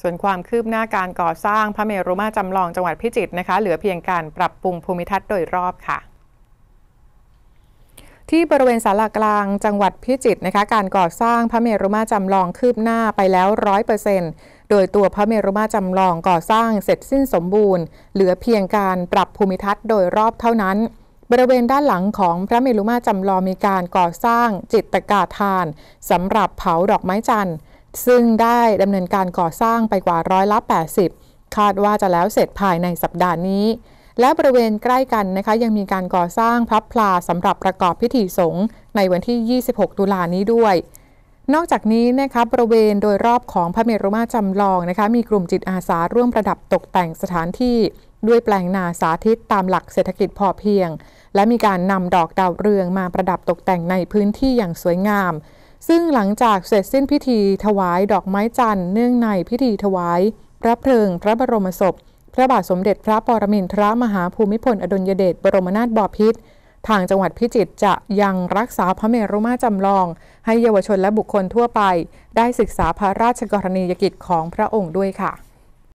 ส่วนความคืบหน้าการก่อสร้างพระเมรุมาจำลองจังหวัดพิจิตรนะคะเหลือเพียงการปรับปรุงภูมิทัศน์โดยรอบค่ะ ที่บริเวณศาลากลางจังหวัดพิจิตรนะคะ การก่อสร้างพระเมรุมาจำลองคืบหน้าไปแล้วร้อยเปอร์เซนต์โดยตัวพระเมรุมาจำลองก่อสร้างเสร็จสิ้นสมบูรณ์ เหลือเพียงการปรับภูมิทัศน์โดยรอบเท่านั้น บริเวณด้านหลังของพระเมรุมาจำลองมีการก่อสร้างจิตกาทานสำหรับเผาดอกไม้จันทร์ซึ่งได้ดำเนินการก่อสร้างไปกว่าร้อยละ80 คาดว่าจะแล้วเสร็จภายในสัปดาห์นี้ และบริเวณใกล้กันนะคะยังมีการก่อสร้างพระพลาสำหรับประกอบพิธีสงฆ์ในวันที่ 26 ตุลานี้ด้วย นอกจากนี้นะคะบริเวณโดยรอบของพระเมรุมาตรจำลองนะคะมีกลุ่มจิตอาสาร่วมประดับตกแต่งสถานที่ ด้วยแปลงนาสาธิตตามหลักเศรษฐกิจพอเพียง และมีการนำดอกดาวเรืองมาประดับตกแต่งในพื้นที่อย่างสวยงามซึ่งหลังจากเสร็จสิ้นพิธีถวาย ดอกไม้จันทร์เนื่องในพิธีถวายพระเพลิง พระบรมศพ พระบาทสมเด็จพระปรมินทรมหาภูมิพล อดุลยเดชบรมนาถบพิตรทางจังหวัดพิจิตรจะยังรักษาพระเมรุมาตรจำลอง ให้เยาวชนและบุคคลทั่วไป ได้ศึกษาพระราชกรณียกิจของพระองค์ด้วยค่ะ